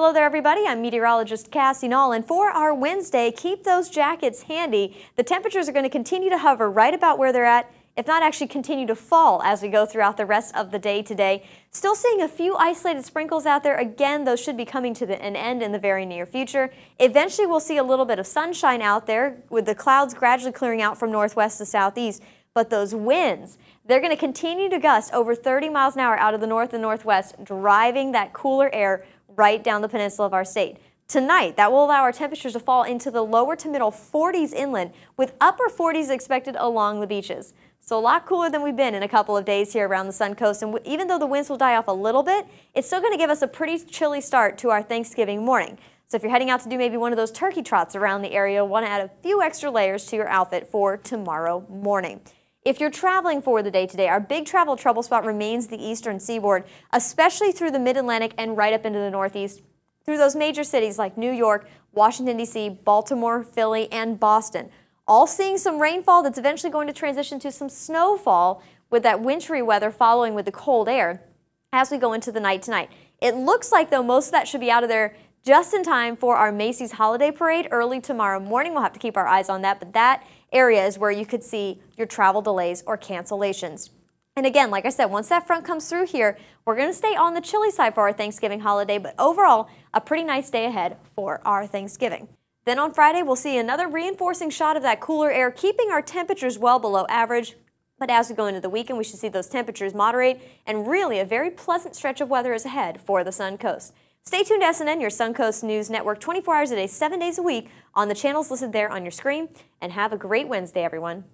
Hello there, everybody. I'm meteorologist Cassie Nolan. and for our Wednesday, keep those jackets handy. The temperatures are going to continue to hover right about where they're at, if not actually continue to fall as we go throughout the rest of the day today. Still seeing a few isolated sprinkles out there. Again, those should be coming to the, an end in the very near future. Eventually, we'll see a little bit of sunshine out there with the clouds gradually clearing out from northwest to southeast. But those winds, they're going to continue to gust over 30 miles an hour out of the north and northwest, driving that cooler air right down the peninsula of our state. Tonight, that will allow our temperatures to fall into the lower to middle 40s inland, with upper 40s expected along the beaches. So a lot cooler than we've been in a couple of days here around the Sun Coast. And even though the winds will die off a little bit, it's still going to give us a pretty chilly start to our Thanksgiving morning. So if you're heading out to do maybe one of those turkey trots around the area, want to add a few extra layers to your outfit for tomorrow morning. If you're traveling for the day today, our big travel trouble spot remains the eastern seaboard, especially through the mid Atlantic and right up into the northeast. Through those major cities like New York, Washington, D.C., Baltimore, Philly, and Boston. All seeing some rainfall that's eventually going to transition to some snowfall with that wintry weather following with the cold air as we go into the night tonight. It looks like, though, most of that should be out of there just in time for our Macy's Holiday Parade early tomorrow morning. We'll have to keep our eyes on that, but that area is where you could see your travel delays or cancellations. And again, like I said, once that front comes through here, we're going to stay on the chilly side for our Thanksgiving holiday, but overall, a pretty nice day ahead for our Thanksgiving. Then on Friday, we'll see another reinforcing shot of that cooler air, keeping our temperatures well below average. But as we go into the weekend, we should see those temperatures moderate, and really a very pleasant stretch of weather is ahead for the Sun Coast. Stay tuned to SNN, your Suncoast News Network, 24 hours a day, 7 days a week, on the channels listed there on your screen. And have a great Wednesday, everyone.